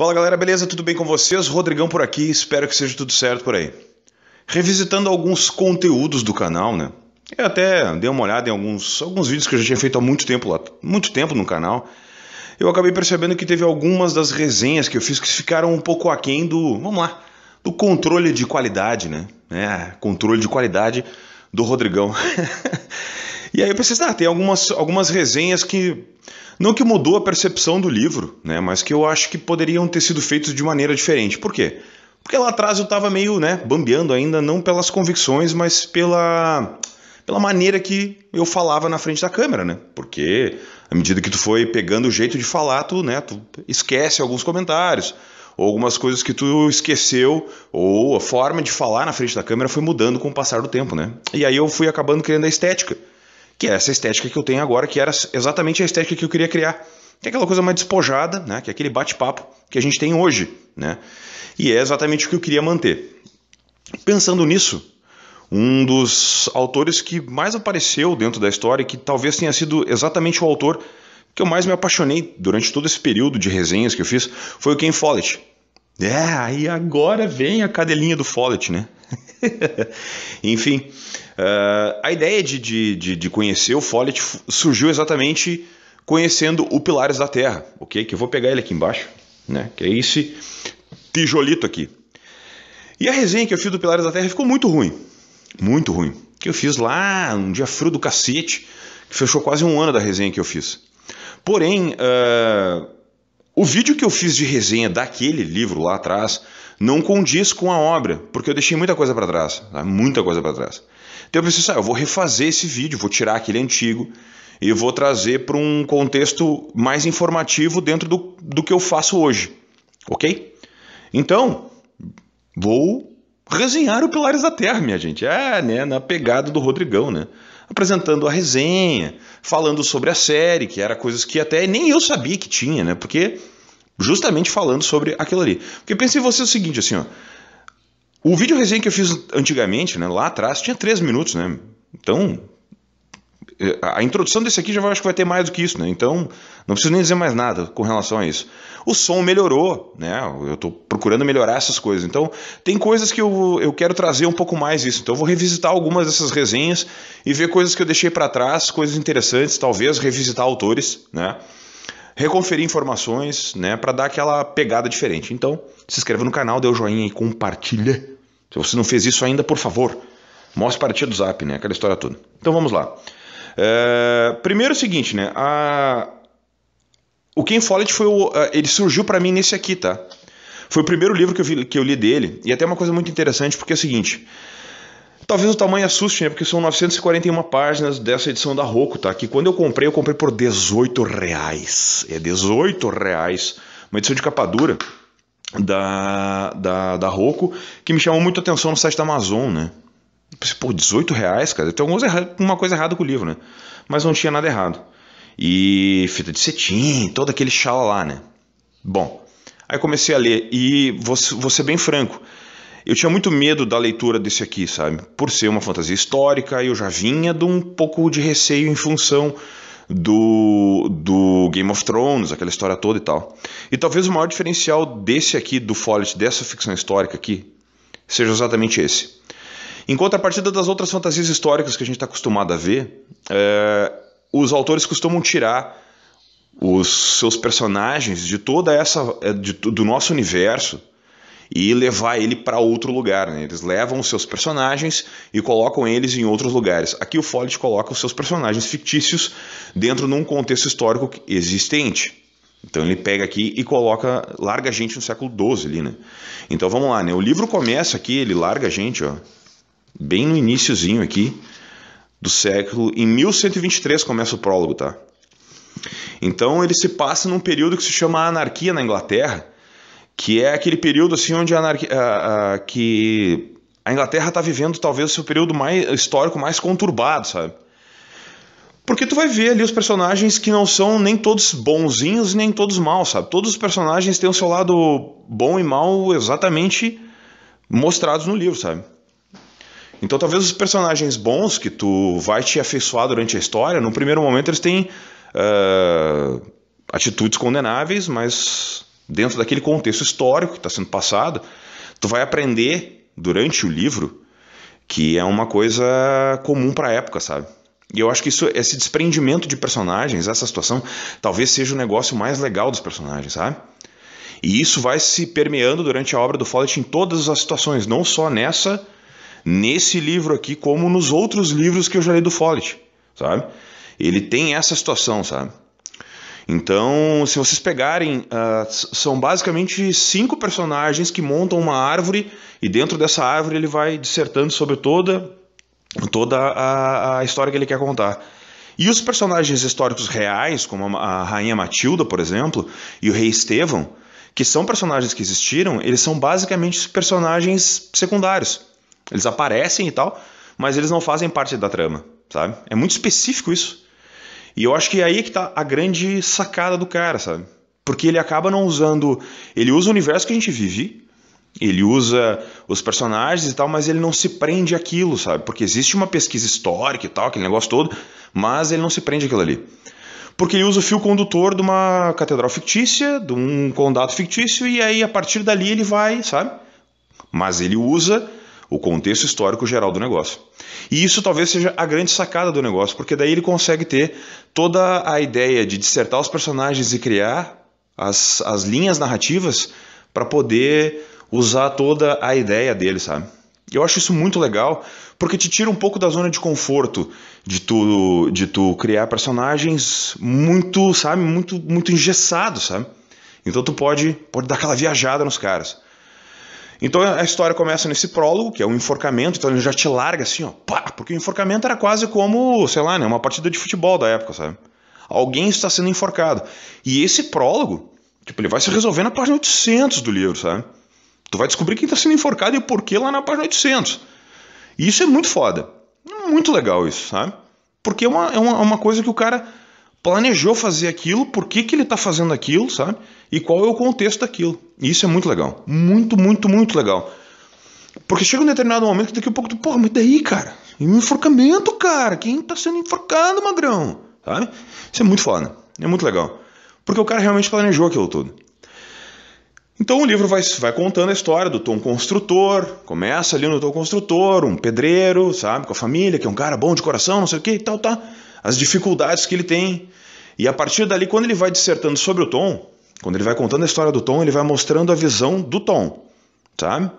Fala galera, beleza? Tudo bem com vocês? Rodrigão por aqui, espero que seja tudo certo por aí. Revisitando alguns conteúdos do canal, né? Eu até dei uma olhada em alguns, alguns vídeos que eu já tinha feito há muito tempo lá, muito tempo no canal. Eu acabei percebendo que teve algumas das resenhas que eu fiz que ficaram um pouco aquém do, vamos lá, do controle de qualidade, né? É, controle de qualidade do Rodrigão. E aí eu pensei, assim, ah, tem algumas, algumas resenhas que. Não que mudou a percepção do livro, né? Mas que eu acho que poderiam ter sido feitos de maneira diferente. Por quê? Porque lá atrás eu estava meio, né, bambeando ainda, não pelas convicções, mas pela, pela maneira que eu falava na frente da câmera, né? Porque à medida que tu foi pegando o jeito de falar, tu, né, tu esquece alguns comentários, ou algumas coisas que tu esqueceu, ou a forma de falar na frente da câmera foi mudando com o passar do tempo, né? E aí eu fui acabando criando a estética que é essa estética que eu tenho agora, que era exatamente a estética que eu queria criar. Que é aquela coisa mais despojada, né? que é aquele bate-papo que a gente tem hoje. Né? E é exatamente o que eu queria manter. Pensando nisso, um dos autores que mais apareceu dentro da história, que talvez tenha sido exatamente o autor que eu mais me apaixonei durante todo esse período de resenhas que eu fiz, foi o Ken Follett. É, aí agora vem a cadelinha do Follett, né? Enfim, uh, a ideia de, de, de, conhecer o Follett surgiu exatamente conhecendo o Pilares da Terra, ok? Que eu vou pegar ele aqui embaixo, né? Que é esse tijolito aqui. E a resenha que eu fiz do Pilares da Terra ficou muito ruim, muito ruim. Que eu fiz lá, um dia frio do cacete, que fechou quase um ano da resenha que eu fiz. Porém, uh, o vídeo que eu fiz de resenha daquele livro lá atrás não condiz com a obra, porque eu deixei muita coisa para trás, tá? muita coisa para trás. Então eu pensei, assim, ah, eu vou refazer esse vídeo, vou tirar aquele antigo e vou trazer para um contexto mais informativo dentro do, do que eu faço hoje, ok? Então, vou resenhar o Pilares da Terra, minha gente. É, né, na pegada do Rodrigão, né? Apresentando a resenha, falando sobre a série, que era coisas que até nem eu sabia que tinha, né? Porque justamente falando sobre aquilo ali. Porque pense em você o seguinte, assim, ó. O vídeo resenha que eu fiz antigamente, né, lá atrás, tinha três minutos, né? Então, é, a introdução desse aqui já vai, acho que vai ter mais do que isso, né? Então, não preciso nem dizer mais nada com relação a isso. O som melhorou, né? Eu estou procurando melhorar essas coisas. Então, tem coisas que eu, eu quero trazer um pouco mais isso. Então, eu vou revisitar algumas dessas resenhas e ver coisas que eu deixei para trás, coisas interessantes, talvez revisitar autores, né? reconferir informações, né, para dar aquela pegada diferente. Então, se inscreva no canal, dê o joinha e compartilha. Se você não fez isso ainda, por favor, mostre para a tia do Zap, né, aquela história toda. Então vamos lá. É, primeiro é o seguinte, né, a... o Ken Follett foi o... É, ele surgiu para mim nesse aqui, tá? Foi o primeiro livro que eu, vi, que eu li dele, e é até uma coisa muito interessante, porque é o seguinte, Talvez o tamanho assuste, né? Porque são 941 páginas dessa edição da Roku, tá? Que quando eu comprei, eu comprei por 18 reais. É 18 reais. Uma edição de capa dura da, da, da Roco, que me chamou muito a atenção no site da Amazon, né? Pô, 18 reais, cara. Tem alguma coisa errada com o livro, né? Mas não tinha nada errado. E fita de cetim, todo aquele xalá, né? Bom, aí comecei a ler e vou, vou ser bem franco. Eu tinha muito medo da leitura desse aqui, sabe? Por ser uma fantasia histórica, eu já vinha de um pouco de receio em função do, do Game of Thrones, aquela história toda e tal. E talvez o maior diferencial desse aqui, do Follett, dessa ficção histórica aqui, seja exatamente esse. Em contrapartida das outras fantasias históricas que a gente está acostumado a ver, é, os autores costumam tirar os seus personagens de toda essa é, de, do nosso universo e levar ele para outro lugar. Né? Eles levam os seus personagens e colocam eles em outros lugares. Aqui o Follett coloca os seus personagens fictícios dentro de um contexto histórico existente. Então ele pega aqui e coloca, larga a gente no século XII ali, né? Então vamos lá, né? O livro começa aqui, ele larga a gente, ó, bem no iníciozinho aqui do século, em 1123 começa o prólogo, tá? Então ele se passa num período que se chama anarquia na Inglaterra, que é aquele período assim onde a, que a Inglaterra está vivendo talvez o seu período mais histórico mais conturbado, sabe? Porque tu vai ver ali os personagens que não são nem todos bonzinhos nem todos maus, sabe? Todos os personagens têm o seu lado bom e mal exatamente mostrados no livro, sabe? Então talvez os personagens bons que tu vai te afeiçoar durante a história, no primeiro momento eles têm uh, atitudes condenáveis, mas dentro daquele contexto histórico que está sendo passado, tu vai aprender durante o livro que é uma coisa comum para a época, sabe? E eu acho que isso, esse desprendimento de personagens, essa situação, talvez seja o negócio mais legal dos personagens, sabe? E isso vai se permeando durante a obra do Follett em todas as situações, não só nessa, nesse livro aqui, como nos outros livros que eu já li do Follett, sabe? Ele tem essa situação, sabe? Então, se vocês pegarem, uh, são basicamente cinco personagens que montam uma árvore e dentro dessa árvore ele vai dissertando sobre toda, toda a, a história que ele quer contar. E os personagens históricos reais, como a, a Rainha Matilda, por exemplo, e o Rei Estevão, que são personagens que existiram, eles são basicamente personagens secundários. Eles aparecem e tal, mas eles não fazem parte da trama, sabe? É muito específico isso. E eu acho que é aí que tá a grande sacada do cara, sabe? Porque ele acaba não usando. Ele usa o universo que a gente vive, ele usa os personagens e tal, mas ele não se prende àquilo, sabe? Porque existe uma pesquisa histórica e tal, aquele negócio todo, mas ele não se prende àquilo ali. Porque ele usa o fio condutor de uma catedral fictícia, de um condado fictício, e aí a partir dali ele vai, sabe? Mas ele usa o contexto histórico geral do negócio. E isso talvez seja a grande sacada do negócio, porque daí ele consegue ter toda a ideia de dissertar os personagens e criar as, as linhas narrativas para poder usar toda a ideia dele, sabe? Eu acho isso muito legal, porque te tira um pouco da zona de conforto de tu, de tu criar personagens muito, sabe, muito muito engessado, sabe? Então tu pode pode dar aquela viajada nos caras. Então a história começa nesse prólogo, que é o um enforcamento, então ele já te larga assim, ó, pá, porque o enforcamento era quase como, sei lá, né, uma partida de futebol da época, sabe? Alguém está sendo enforcado. E esse prólogo, tipo, ele vai se resolver na página 800 do livro, sabe? Tu vai descobrir quem está sendo enforcado e o porquê lá na página 800. E isso é muito foda. Muito legal isso, sabe? Porque é uma, é uma, é uma coisa que o cara planejou fazer aquilo, por que, que ele está fazendo aquilo, sabe? E qual é o contexto daquilo. E isso é muito legal. Muito, muito, muito legal. Porque chega um determinado momento que daqui a pouco tu, porra, mas daí, cara? E um enforcamento, cara? Quem tá sendo enforcado, magrão? Sabe? Isso é muito foda. É muito legal. Porque o cara realmente planejou aquilo tudo. Então o livro vai, vai contando a história do Tom Construtor. Começa ali no Tom Construtor, um pedreiro, sabe? Com a família, que é um cara bom de coração, não sei o que e tal, tá as dificuldades que ele tem. E a partir dali, quando ele vai dissertando sobre o Tom, quando ele vai contando a história do Tom, ele vai mostrando a visão do Tom, sabe?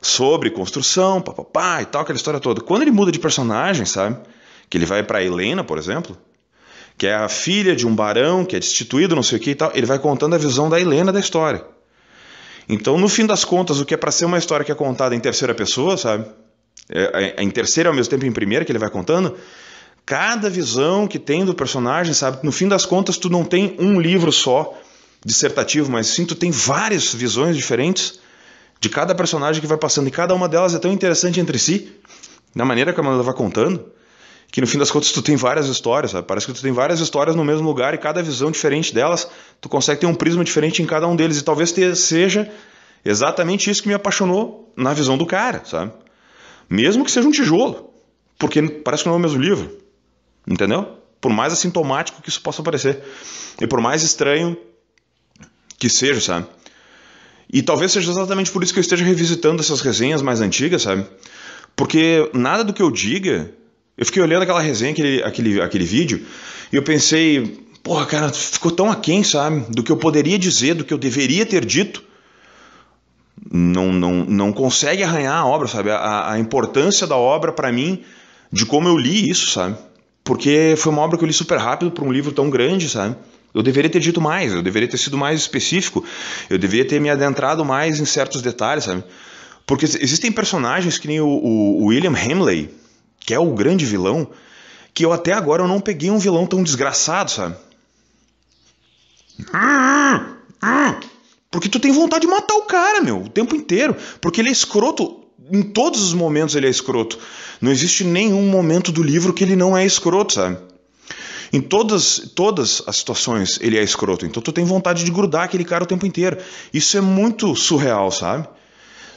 Sobre construção, papapá e tal, aquela história toda. Quando ele muda de personagem, sabe? Que ele vai para Helena, por exemplo, que é a filha de um barão que é destituído, não sei o que e tal, ele vai contando a visão da Helena da história. Então, no fim das contas, o que é para ser uma história que é contada em terceira pessoa, sabe? É, é, é, em terceira ao mesmo tempo em primeira que ele vai contando, cada visão que tem do personagem, sabe? No fim das contas, tu não tem um livro só dissertativo, mas sim tu tem várias visões diferentes de cada personagem que vai passando. E cada uma delas é tão interessante entre si, na maneira que a Amanda vai contando, que no fim das contas tu tem várias histórias, sabe? Parece que tu tem várias histórias no mesmo lugar e cada visão diferente delas, tu consegue ter um prisma diferente em cada um deles. E talvez seja exatamente isso que me apaixonou na visão do cara, sabe? Mesmo que seja um tijolo, porque parece que não é o mesmo livro. Entendeu? Por mais assintomático que isso possa parecer. E por mais estranho que seja, sabe? E talvez seja exatamente por isso que eu esteja revisitando essas resenhas mais antigas, sabe? Porque nada do que eu diga. Eu fiquei olhando aquela resenha, aquele, aquele, aquele vídeo, e eu pensei, porra, cara, ficou tão aquém, sabe? Do que eu poderia dizer, do que eu deveria ter dito. Não, não, não consegue arranhar a obra, sabe? A, a importância da obra para mim, de como eu li isso, sabe? porque foi uma obra que eu li super rápido para um livro tão grande, sabe? Eu deveria ter dito mais, eu deveria ter sido mais específico, eu deveria ter me adentrado mais em certos detalhes, sabe? Porque existem personagens que nem o, o William Hamley, que é o grande vilão, que eu até agora eu não peguei um vilão tão desgraçado, sabe? Ah, ah, ah, porque tu tem vontade de matar o cara, meu, o tempo inteiro. Porque ele é escroto em todos os momentos ele é escroto. Não existe nenhum momento do livro que ele não é escroto, sabe? Em todas, todas as situações ele é escroto. Então tu tem vontade de grudar aquele cara o tempo inteiro. Isso é muito surreal, sabe?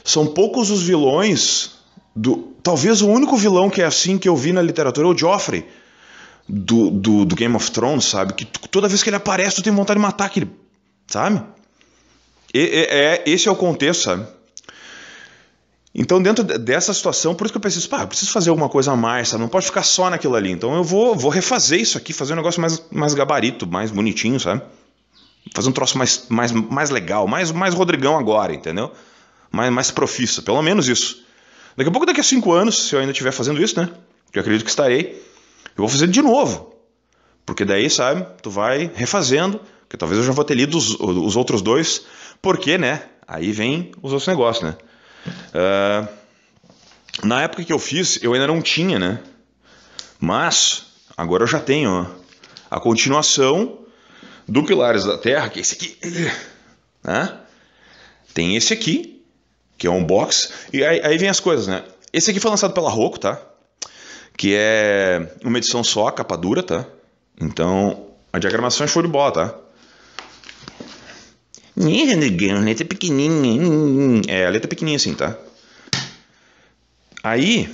São poucos os vilões do. Talvez o único vilão que é assim que eu vi na literatura é o Joffrey. Do, do, do Game of Thrones, sabe? Que toda vez que ele aparece, tu tem vontade de matar aquele. Sabe? E, é, esse é o contexto, sabe? Então, dentro dessa situação, por isso que eu preciso, pá, eu preciso fazer alguma coisa a mais, sabe? Não pode ficar só naquilo ali. Então, eu vou, vou refazer isso aqui, fazer um negócio mais, mais gabarito, mais bonitinho, sabe? Fazer um troço mais, mais, mais legal, mais, mais Rodrigão agora, entendeu? Mais, mais profissa, pelo menos isso. Daqui a pouco, daqui a cinco anos, se eu ainda estiver fazendo isso, né? Que eu acredito que estarei, eu vou fazer de novo. Porque daí, sabe, tu vai refazendo, que talvez eu já vou ter lido os, os outros dois, porque, né? Aí vem os outros negócios, né? Uh, na época que eu fiz, eu ainda não tinha, né? Mas agora eu já tenho ó, a continuação do Pilares da Terra, que é esse aqui. Né? Tem esse aqui, que é um box. E aí, aí vem as coisas, né? Esse aqui foi lançado pela Roku, tá? Que é uma edição só, capa dura, tá? Então, a diagramação é show de bola, tá? Letra é pequenininha. É, a letra é pequenininha assim, tá? Aí,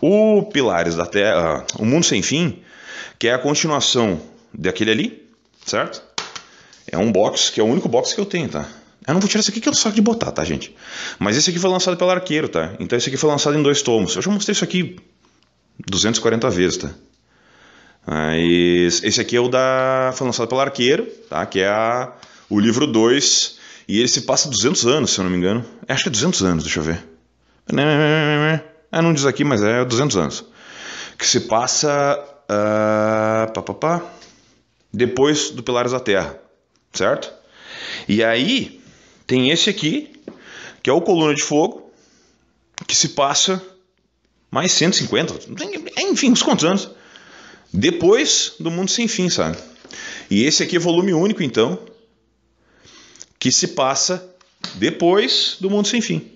o Pilares da Terra, ah, o Mundo Sem Fim, que é a continuação daquele ali, certo? É um box, que é o único box que eu tenho, tá? Eu não vou tirar esse aqui que eu só de botar, tá, gente? Mas esse aqui foi lançado pelo Arqueiro, tá? Então esse aqui foi lançado em dois tomos. Eu já mostrei isso aqui 240 vezes, tá? Mas ah, esse aqui é o da. Foi lançado pela Arqueiro, tá? Que é a, o livro 2. E ele se passa 200 anos, se eu não me engano. É, acho que é 200 anos, deixa eu ver. Ah, não diz aqui, mas é 200 anos. Que se passa. Uh, pá, pá, pá, depois do Pilares da Terra, certo? E aí tem esse aqui, que é o Coluna de Fogo, que se passa mais 150, enfim, uns quantos anos depois do Mundo Sem Fim, sabe? E esse aqui é volume único, então, que se passa depois do Mundo Sem Fim.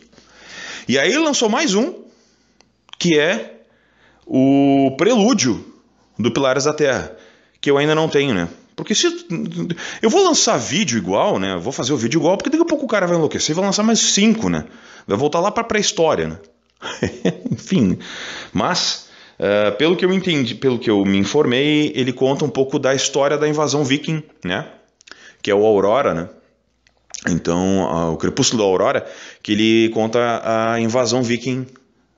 E aí lançou mais um, que é o Prelúdio do Pilares da Terra, que eu ainda não tenho, né? Porque se eu vou lançar vídeo igual, né? vou fazer o vídeo igual, porque daqui a pouco o cara vai enlouquecer e vai lançar mais cinco, né? Vai voltar lá para pré-história, né? Enfim, né? mas ah, pelo que eu entendi, pelo que eu me informei, ele conta um pouco da história da invasão viking, né? Que é o Aurora, né? Então, uh, o Crepúsculo da Aurora, que ele conta a invasão viking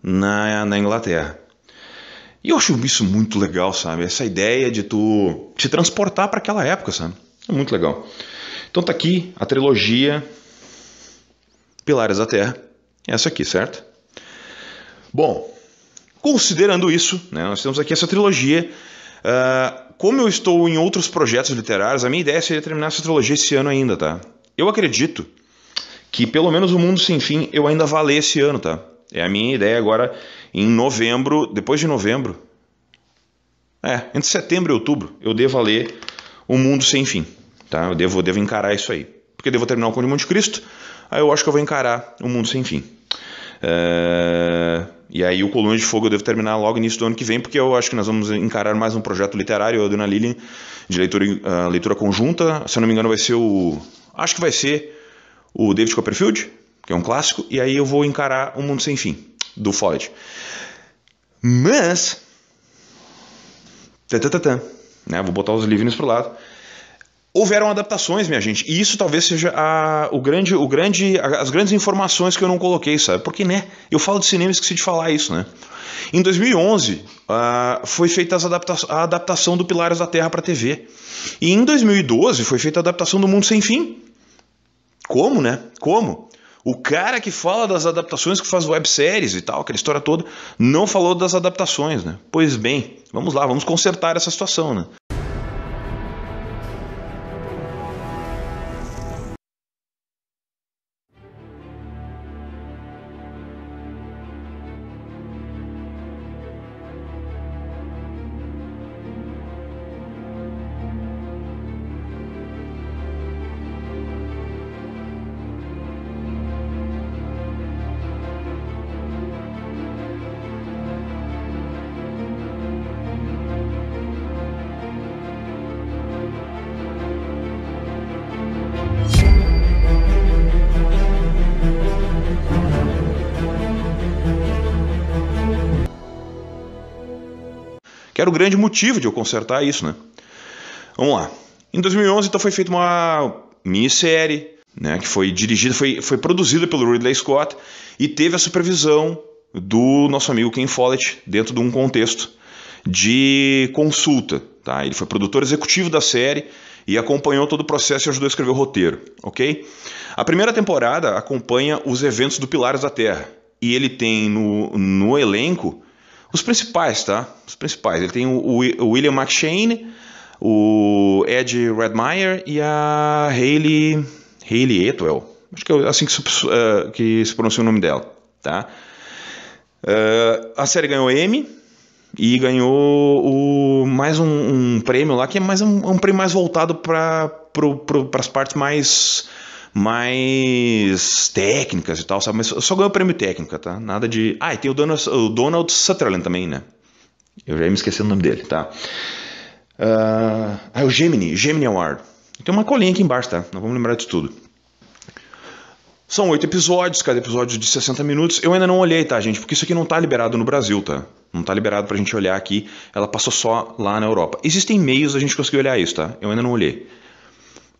na, na Inglaterra. E eu acho isso muito legal, sabe? Essa ideia de tu te transportar para aquela época, sabe? É muito legal. Então tá aqui a trilogia Pilares da Terra. Essa aqui, certo? Bom, Considerando isso, né, nós temos aqui essa trilogia. Uh, como eu estou em outros projetos literários, a minha ideia seria terminar essa trilogia esse ano ainda, tá? Eu acredito que pelo menos o Mundo Sem Fim eu ainda vá ler esse ano, tá? É a minha ideia agora em novembro, depois de novembro. É, entre setembro e outubro eu devo ler O Mundo Sem Fim, tá? Eu devo, devo encarar isso aí. Porque devo terminar o Conde de Monte Cristo, aí eu acho que eu vou encarar O Mundo Sem Fim. É, e aí o Coluna de Fogo eu devo terminar logo início do ano que vem, porque eu acho que nós vamos encarar mais um projeto literário, a Dona Lili, de leitura, uh, leitura conjunta. Se eu não me engano vai ser o... Acho que vai ser o David Copperfield, que é um clássico. E aí eu vou encarar O Mundo Sem Fim, do Follett. Mas... Tatatã, né? Vou botar os livrinhos pro lado houveram adaptações, minha gente. E isso talvez seja a, o grande, o grande, as grandes informações que eu não coloquei, sabe? Porque, né? Eu falo de cinema e esqueci de falar isso, né? Em 2011, uh, ah, foi feita adapta a adaptação do Pilares da Terra para TV. E em 2012, foi feita a adaptação do Mundo Sem Fim. Como, né? Como? O cara que fala das adaptações, que faz webséries e tal, aquela história toda, não falou das adaptações, né? Pois bem, vamos lá, vamos consertar essa situação, né? era o grande motivo de eu consertar isso, né? Vamos lá. Em 2011, então, foi feita uma minissérie, né, que foi dirigida, foi, foi produzida pelo Ridley Scott e teve a supervisão do nosso amigo Ken Follett dentro de um contexto de consulta. Tá? Ele foi produtor executivo da série e acompanhou todo o processo e ajudou a escrever o roteiro, ok? A primeira temporada acompanha os eventos do Pilares da Terra e ele tem no, no elenco os principais, tá? Os principais. Ele tem o, William McShane, o Ed Redmire e a Hayley, Hayley Etwell. Acho que é assim que se, uh, que se pronuncia o nome dela, tá? Uh, a série ganhou M e ganhou o, mais um, um prêmio lá, que é mais um, um prêmio mais voltado para pra, as partes mais mais técnicas e tal, sabe? Mas só ganhou prêmio técnica, tá? Nada de. Ah, e tem o Donald, o Donald Sutherland também, né? Eu já ia me esquecendo o nome dele, tá? Uh, ah, é o Gemini, Gemini Award. Tem uma colinha aqui embaixo, tá? Não vamos lembrar de tudo. São oito episódios, cada episódio de 60 minutos. Eu ainda não olhei, tá, gente? Porque isso aqui não tá liberado no Brasil, tá? Não tá liberado pra gente olhar aqui. Ela passou só lá na Europa. Existem meios a gente conseguir olhar isso, tá? Eu ainda não olhei.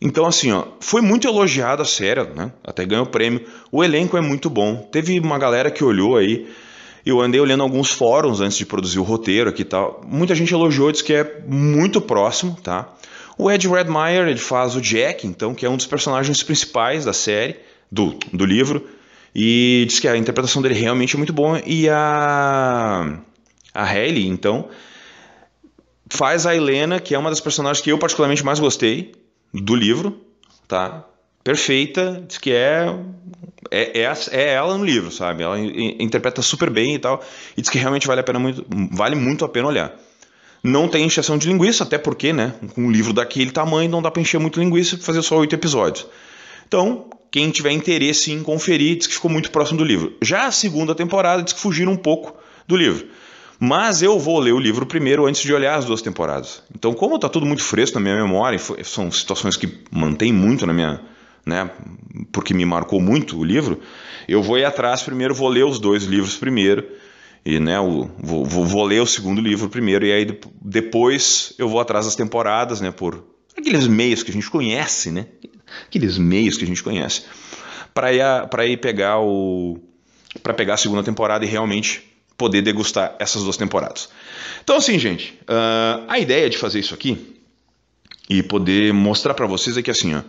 Então, assim, ó, foi muito elogiada a série, né? Até ganhou prêmio. O elenco é muito bom. Teve uma galera que olhou aí. Eu andei olhando alguns fóruns antes de produzir o roteiro aqui e tal. Muita gente elogiou, disse que é muito próximo, tá? O Ed Redmayne, ele faz o Jack, então, que é um dos personagens principais da série, do, do livro. E diz que a interpretação dele realmente é muito boa. E a. A Hayley, então, faz a Helena, que é uma das personagens que eu particularmente mais gostei, do livro, tá? Perfeita, diz que é, é, é, é ela no livro, sabe? Ela interpreta super bem e tal, e diz que realmente vale, a pena muito, vale muito a pena olhar. Não tem encheção de linguiça, até porque, né? Com um livro daquele tamanho não dá para encher muito linguiça e fazer só oito episódios. Então, quem tiver interesse em conferir, diz que ficou muito próximo do livro. Já a segunda temporada diz que fugiram um pouco do livro. Mas eu vou ler o livro primeiro antes de olhar as duas temporadas. Então, como está tudo muito fresco na minha memória, são situações que mantém muito na minha, né, porque me marcou muito o livro, eu vou ir atrás primeiro, vou ler os dois livros primeiro, e né, o, vou, vou, vou, ler o segundo livro primeiro, e aí depois eu vou atrás das temporadas, né, por aqueles meios que a gente conhece, né, aqueles meios que a gente conhece, para ir, ir pegar o para pegar a segunda temporada e realmente poder degustar essas duas temporadas. Então, assim, gente, uh, a ideia de fazer isso aqui e poder mostrar para vocês é que assim, ó,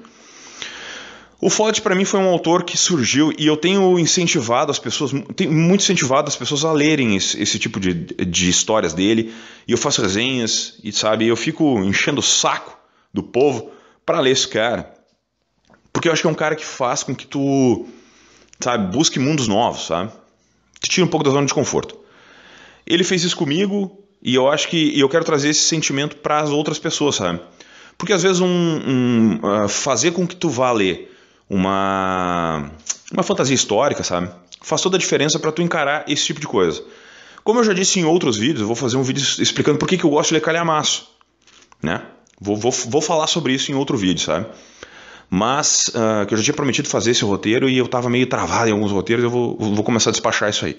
o Ford para mim foi um autor que surgiu e eu tenho incentivado as pessoas, tenho muito incentivado as pessoas a lerem esse, esse tipo de, de histórias dele. E eu faço resenhas e sabe, eu fico enchendo o saco do povo para ler esse cara, porque eu acho que é um cara que faz com que tu, sabe, busque mundos novos, sabe? te tira um pouco da zona de conforto. Ele fez isso comigo e eu acho que eu quero trazer esse sentimento para as outras pessoas, sabe? Porque às vezes um, um uh, fazer com que tu vá ler uma uma fantasia histórica, sabe? Faz toda a diferença para tu encarar esse tipo de coisa. Como eu já disse em outros vídeos, eu vou fazer um vídeo explicando por que, que eu gosto de ler calhamaço, né? Vou, vou, vou falar sobre isso em outro vídeo, sabe? mas uh, que eu já tinha prometido fazer esse roteiro e eu estava meio travado em alguns roteiros, eu vou, vou começar a despachar isso aí.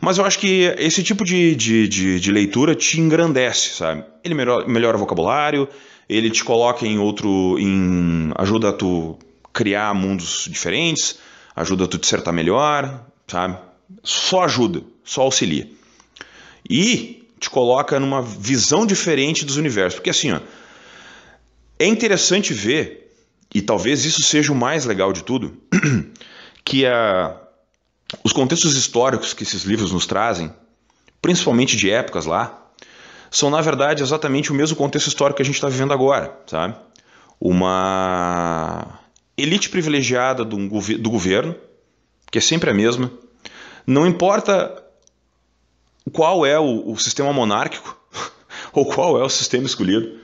Mas eu acho que esse tipo de, de, de, de leitura te engrandece, sabe? Ele melhora, melhora o vocabulário, ele te coloca em outro. Em, ajuda a tu criar mundos diferentes, ajuda a tu dissertar melhor, sabe? Só ajuda, só auxilia. E te coloca numa visão diferente dos universos. Porque assim, ó, é interessante ver e talvez isso seja o mais legal de tudo, que a, os contextos históricos que esses livros nos trazem, principalmente de épocas lá, são na verdade exatamente o mesmo contexto histórico que a gente está vivendo agora, sabe? Uma elite privilegiada do, do governo, que é sempre a mesma, não importa qual é o, o sistema monárquico ou qual é o sistema escolhido,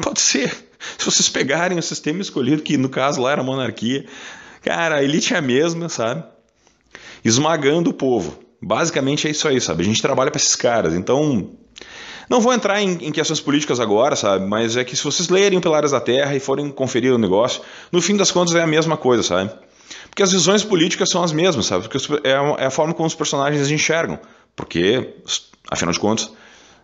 pode ser Se vocês pegarem o sistema escolhido, que no caso lá era a monarquia, cara, a elite é a mesma, sabe? Esmagando o povo. Basicamente é isso aí, sabe? A gente trabalha para esses caras. Então, não vou entrar em, em, questões políticas agora, sabe? Mas é que se vocês lerem Pilares da Terra e forem conferir o negócio, no fim das contas é a mesma coisa, sabe? Porque as visões políticas são as mesmas, sabe? Porque é, é a forma como os personagens enxergam. Porque, afinal de contas,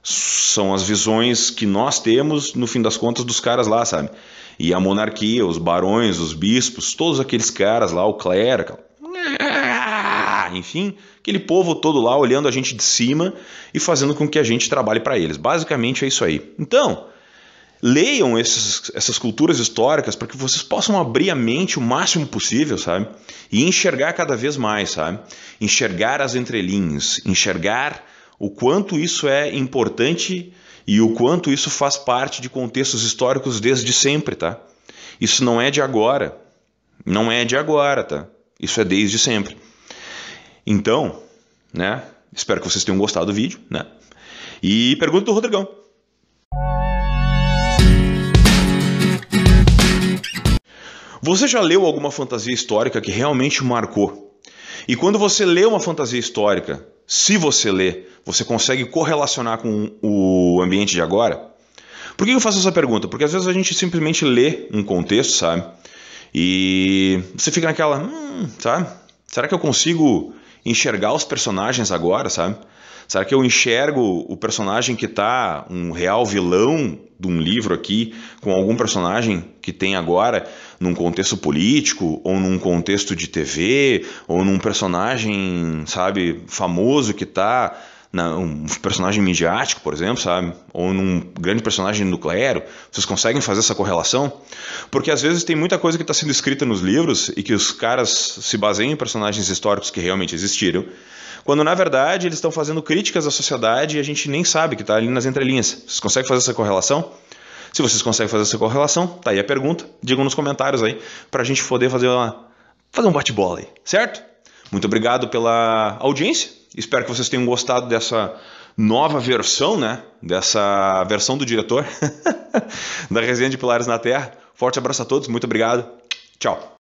são as visões que nós temos, no fim das contas, dos caras lá, sabe? E a monarquia, os barões, os bispos, todos aqueles caras lá, o clero, enfim, aquele povo todo lá olhando a gente de cima e fazendo com que a gente trabalhe para eles. Basicamente é isso aí. Então, leiam esses, essas culturas históricas para que vocês possam abrir a mente o máximo possível, sabe? E enxergar cada vez mais, sabe? Enxergar as entrelinhas, enxergar o quanto isso é importante e o quanto isso faz parte de contextos históricos desde sempre, tá? Isso não é de agora. Não é de agora, tá? Isso é desde sempre. Então, né? Espero que vocês tenham gostado do vídeo, né? E pergunta do Rodrigão. Você já leu alguma fantasia histórica que realmente marcou? E quando você lê uma fantasia histórica, se você lê, você consegue correlacionar com o ambiente de agora? Por que eu faço essa pergunta? Porque às vezes a gente simplesmente lê um contexto, sabe? E você fica naquela, hum, sabe? Será que eu consigo enxergar os personagens agora, sabe? Será que eu enxergo o personagem que está um real vilão de um livro aqui com algum personagem que tem agora num contexto político ou num contexto de TV ou num personagem, sabe, famoso que está na, um personagem midiático, por exemplo, sabe? Ou num grande personagem do clero. Vocês conseguem fazer essa correlação? Porque às vezes tem muita coisa que está sendo escrita nos livros e que os caras se baseiam em personagens históricos que realmente existiram, quando na verdade eles estão fazendo críticas à sociedade e a gente nem sabe que está ali nas entrelinhas. Vocês conseguem fazer essa correlação? Se vocês conseguem fazer essa correlação, tá aí a pergunta. Digam nos comentários aí para a gente poder fazer uma, fazer um bate-bola aí, certo? Muito obrigado pela audiência. Espero que vocês tenham gostado dessa nova versão, né? Dessa versão do diretor da resenha de Pilares na Terra. Forte abraço a todos, muito obrigado. Tchau.